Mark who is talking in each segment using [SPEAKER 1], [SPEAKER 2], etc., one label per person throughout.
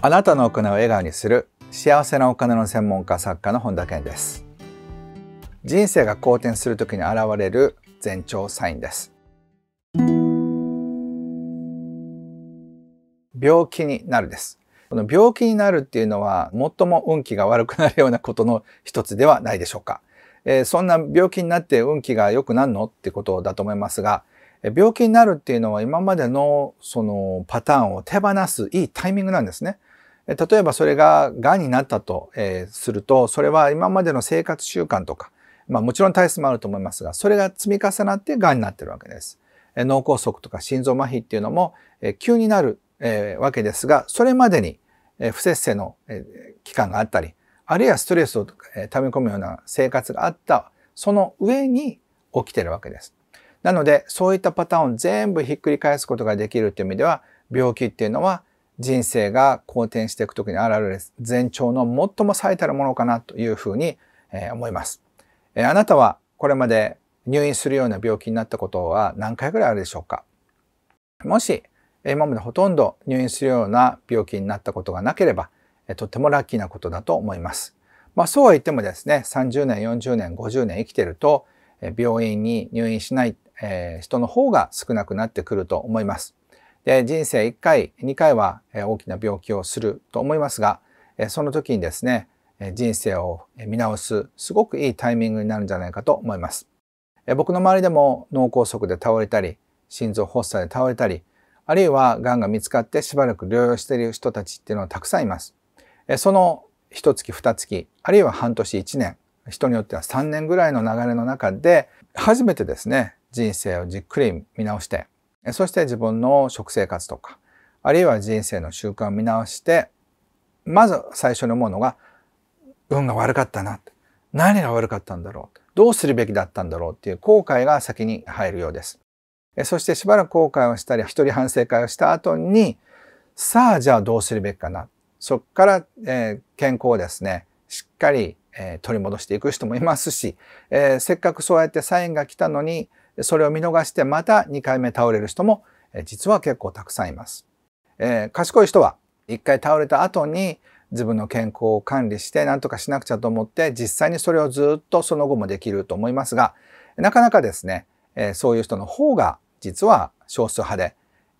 [SPEAKER 1] あなたのお金を笑顔にする幸せなお金の専門家作家の本田健です人生が好転するときに現れる前兆サインです病気になるですこの病気になるっていうのは最も運気が悪くなるようなことの一つではないでしょうか、えー、そんな病気になって運気が良くなるのってことだと思いますが病気になるっていうのは今までのそのパターンを手放すいいタイミングなんですね。例えばそれが癌になったと、えすると、それは今までの生活習慣とか、まあもちろん体質もあると思いますが、それが積み重なって癌になってるわけです。え脳梗塞とか心臓麻痺っていうのも、え急になる、えわけですが、それまでに、え不節制の、え期間があったり、あるいはストレスを、え溜め込むような生活があった、その上に起きてるわけです。なので、そういったパターンを全部ひっくり返すことができるっていう意味では、病気っていうのは人生が好転していく時に現れる前兆の最も最たるものかなというふうに、思います、あなたはこれまで入院するような病気になったことは何回ぐらいあるでしょうかもし今までほとんど入院するような病気になったことがなければとてもラッキーなことだと思います。まあそうは言ってもですね30年40年50年生きてると病院に入院しない人の方が少なくなってくると思います。で人生1回2回は大きな病気をすると思いますがその時にですね人生を見直すすごくいいタイミングになるんじゃないかと思います。僕の周りでも脳梗塞で倒れたり心臓発作で倒れたりあるいはがんが見つかってしばらく療養している人たちっていうのはたくさんいます。その1月2月あるいは半年1年人によっては3年ぐらいの流れの中で初めてですね人生をじっくり見直してそして自分の食生活とか、あるいは人生の習慣を見直して、まず最初に思うのが、運が悪かったな。何が悪かったんだろう。どうするべきだったんだろうっていう後悔が先に入るようです。そしてしばらく後悔をしたり、一人反省会をした後に、さあじゃあどうするべきかな。そこから、えー、健康をですね、しっかり、えー、取り戻していく人もいますし、えー、せっかくそうやってサインが来たのに、それを見逃してまた2回目倒れる人も実は結構たくさんいます。えー、賢い人は1回倒れた後に自分の健康を管理して何とかしなくちゃと思って実際にそれをずっとその後もできると思いますがなかなかですね、えー、そういう人の方が実は少数派で、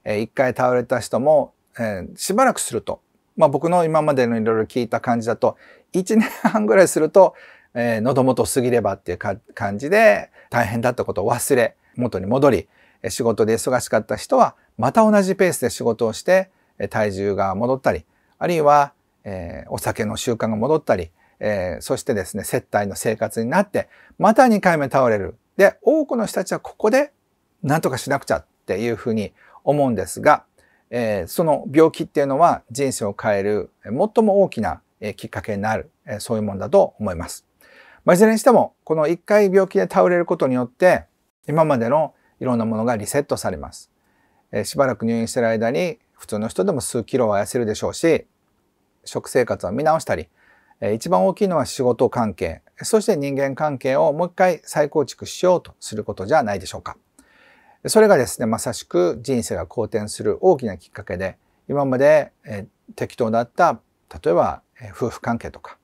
[SPEAKER 1] えー、1回倒れた人も、えー、しばらくすると、まあ、僕の今までのいろいろ聞いた感じだと1年半ぐらいするとえー、喉元過ぎればっていう感じで大変だったことを忘れ元に戻り仕事で忙しかった人はまた同じペースで仕事をして体重が戻ったりあるいは、えー、お酒の習慣が戻ったり、えー、そしてですね接待の生活になってまた2回目倒れるで多くの人たちはここで何とかしなくちゃっていうふうに思うんですが、えー、その病気っていうのは人生を変える最も大きなきっかけになるそういうものだと思います。まあ、いずれにしても、この一回病気で倒れることによって、今までのいろんなものがリセットされます。えー、しばらく入院してる間に、普通の人でも数キロは痩せるでしょうし、食生活を見直したり、えー、一番大きいのは仕事関係、そして人間関係をもう一回再構築しようとすることじゃないでしょうか。それがですね、まさしく人生が好転する大きなきっかけで、今まで、えー、適当だった、例えば、えー、夫婦関係とか、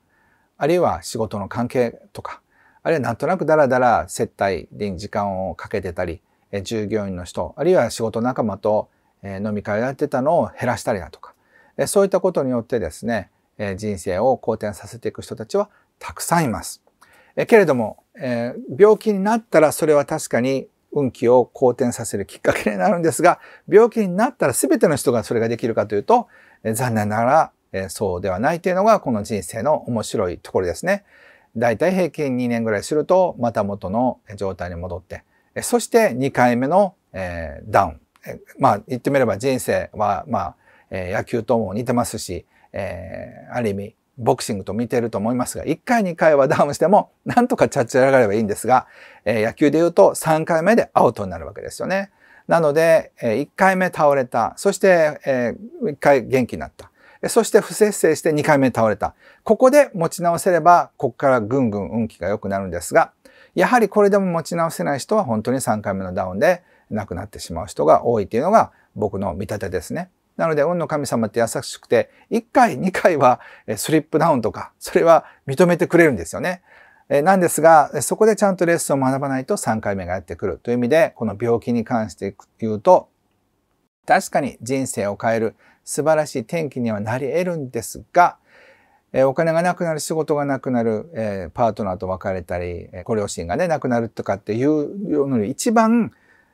[SPEAKER 1] あるいは仕事の関係とか、あるいはなんとなくだらだら接待に時間をかけてたり、従業員の人、あるいは仕事仲間と飲み会をやってたのを減らしたりだとか、そういったことによってですね、人生を好転させていく人たちはたくさんいます。けれども、病気になったらそれは確かに運気を好転させるきっかけになるんですが、病気になったら全ての人がそれができるかというと、残念ながらえそうではないというのがこの人生の面白いところですね。だいたい平均2年ぐらいするとまた元の状態に戻ってそして2回目の、えダウン、まあ言ってみれば人生はまあ、え野球とも似てますし、えある意味ボクシングと似てると思いますが1回2回はダウンしてもなんとかチャッチ上がればいいんですが、え野球で言うと3回目でアウトになるわけですよね。なので、え1回目倒れたそして、え1回元気になったそして不節制して2回目倒れた。ここで持ち直せれば、ここからぐんぐん運気が良くなるんですが、やはりこれでも持ち直せない人は本当に3回目のダウンで亡くなってしまう人が多いというのが僕の見立てですね。なので、運の神様って優しくて、1回、2回はスリップダウンとか、それは認めてくれるんですよね。なんですが、そこでちゃんとレッスンを学ばないと3回目がやってくるという意味で、この病気に関して言うと、確かに人生を変える素晴らしい天気にはなり得るんですが、お金がなくなる仕事がなくなる、えパートナーと別れたりご両親がね亡くなるとかっていうのに一番、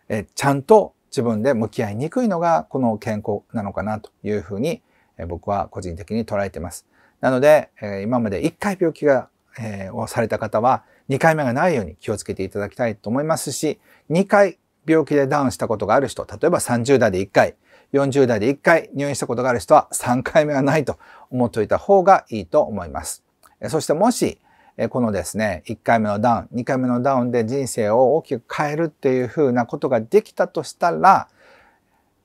[SPEAKER 1] えちゃんと自分で向き合いにくいのがこの健康なのかなというふうに、え僕は個人的に捉えてます。なので、え今まで1回病気が、えをされた方は2回目がないように気をつけていただきたいと思いますし2回病気でダウンしたことがある人例えば30代で1回40代で1回入院したことがある人は3回目はないと思っておいた方がいいと思います。そしてもし、このですね、1回目のダウン、2回目のダウンで人生を大きく変えるっていうふうなことができたとしたら、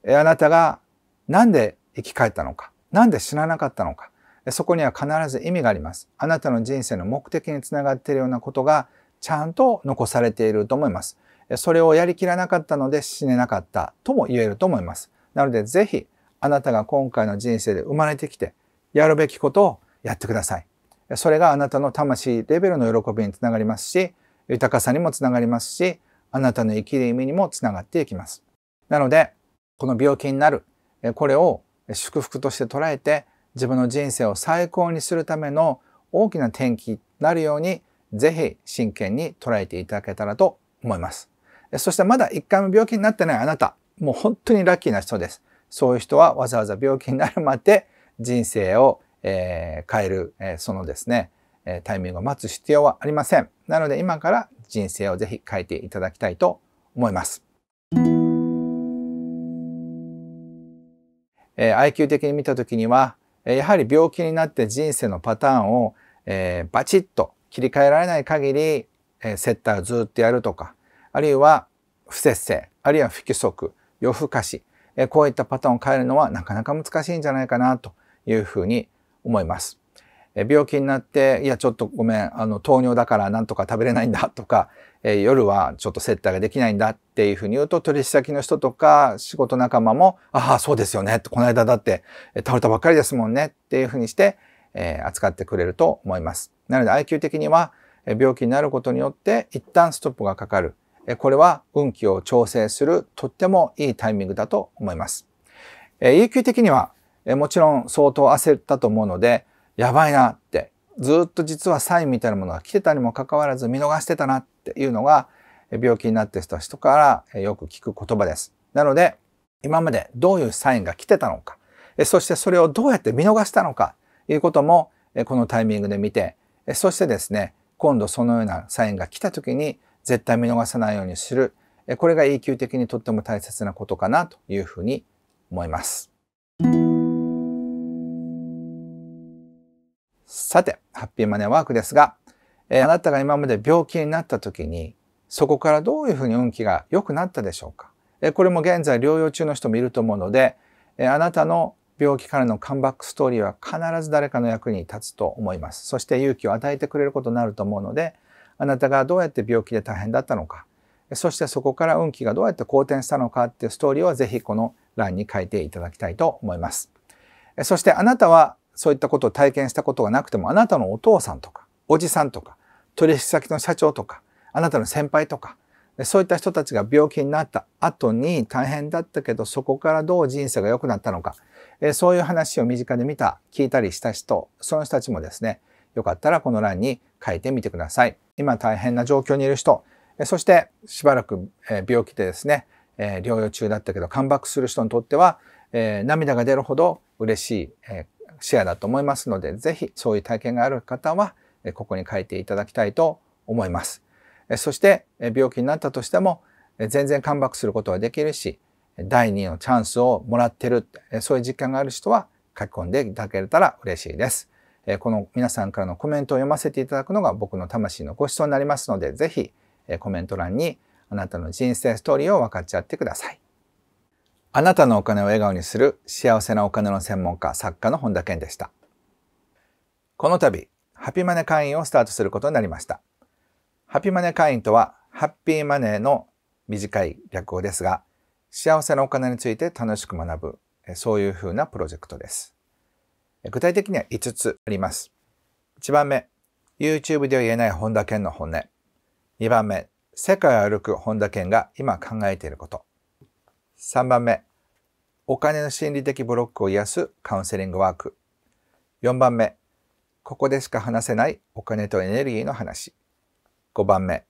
[SPEAKER 1] あなたがなんで生き返ったのか、なんで死ななかったのか、そこには必ず意味があります。あなたの人生の目的につながっているようなことがちゃんと残されていると思います。それをやりきらなかったので死ねなかったとも言えると思います。なので是非あなたが今回の人生で生まれてきてやるべきことをやってください。それがあなたの魂レベルの喜びにつながりますし、豊かさにもつながりますし、あなたの生きる意味にもつながっていきます。なので、この病気になる、これを祝福として捉えて、自分の人生を最高にするための大きな転機になるように、ぜひ真剣に捉えていただけたらと思います。そしてまだ一回も病気になってないあなた、もう本当にラッキーな人です。そういう人はわざわざ病気になるまで人生を、えー、変える、えー、そのですね、えタイミングを待つ必要はありません。なので今から人生をぜひ変えていただきたいと思います。えー、IQ 的に見た時には、やはり病気になって人生のパターンを、えー、バチッと切り替えられない限り、えー、セをずっとやるとか、あるいは不節制、あるいは不規則、夜更かし、えこういったパターンを変えるのはなかなか難しいんじゃないかなというふうに思います。え病気になって、いや、ちょっとごめん、あの、糖尿だからなんとか食べれないんだとか、え夜はちょっと接待ができないんだっていうふうに言うと、取引先の人とか仕事仲間も、ああ、そうですよね、この間だって倒れたばっかりですもんねっていうふうにして、え扱ってくれると思います。なので IQ 的には、病気になることによって一旦ストップがかかる。これは運気を調整するとってもいいタイミングだと思います。永久的にはもちろん相当焦ったと思うので、やばいなって、ずっと実はサインみたいなものが来てたにもかかわらず見逃してたなっていうのが、病気になってた人からよく聞く言葉です。なので、今までどういうサインが来てたのか、そしてそれをどうやって見逃したのか、ということも、このタイミングで見て、そしてですね、今度そのようなサインが来た時に、絶対見逃さないようにする。これが永久的にとっても大切なことかなというふうに思います。さて、ハッピーマネーワークですが、えあなたが今まで病気になった時に、そこからどういうふうに運気が良くなったでしょうか。えこれも現在療養中の人もいると思うので、えあなたの病気からのカムバックストーリーは必ず誰かの役に立つと思います。そして勇気を与えてくれることになると思うので、あなたがどうやって病気で大変だったのかそしてそこから運気がどうやって好転したのかっていうストーリーはぜひこの欄に書いていただきたいと思います。そしてあなたはそういったことを体験したことがなくてもあなたのお父さんとかおじさんとか取引先の社長とかあなたの先輩とかそういった人たちが病気になった後に大変だったけどそこからどう人生が良くなったのかそういう話を身近で見た聞いたりした人その人たちもですねよかったらこの欄に書いてみてください。今大変な状況にいる人、そしてしばらく病気でですね、療養中だったけどカムバックする人にとっては、涙が出るほど嬉しいシェアだと思いますので、ぜひそういう体験がある方は、ここに書いていただきたいと思います。そして、病気になったとしても、全然カムバックすることはできるし、第2のチャンスをもらってる、そういう実感がある人は書き込んでいただけたら嬉しいです。えこの皆さんからのコメントを読ませていただくのが僕の魂のご馳走になりますので、ぜひ、えコメント欄にあなたの人生ストーリーを分かっちゃってください。あなたのお金を笑顔にする幸せなお金の専門家、作家の本田健でした。この度、ハピマネ会員をスタートすることになりました。ハピマネ会員とは、ハッピーマネーの短い略語ですが、幸せなお金について楽しく学ぶ、そういうふうなプロジェクトです。具体的には5つあります。1番目、YouTube では言えない本田健の本音。2番目、世界を歩く本田健が今考えていること。3番目、お金の心理的ブロックを癒すカウンセリングワーク。4番目、ここでしか話せないお金とエネルギーの話。5番目、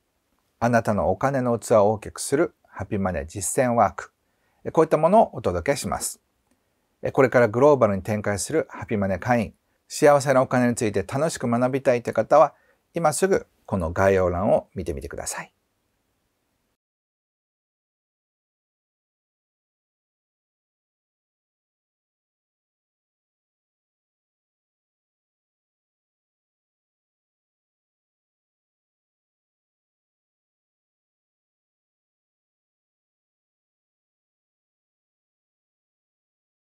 [SPEAKER 1] あなたのお金の器を大きくするハピマネー実践ワーク。こういったものをお届けします。これからグローバルに展開するハピマネ会員、幸せなお金について楽しく学びたいという方は、今すぐこの概要欄を見てみてください。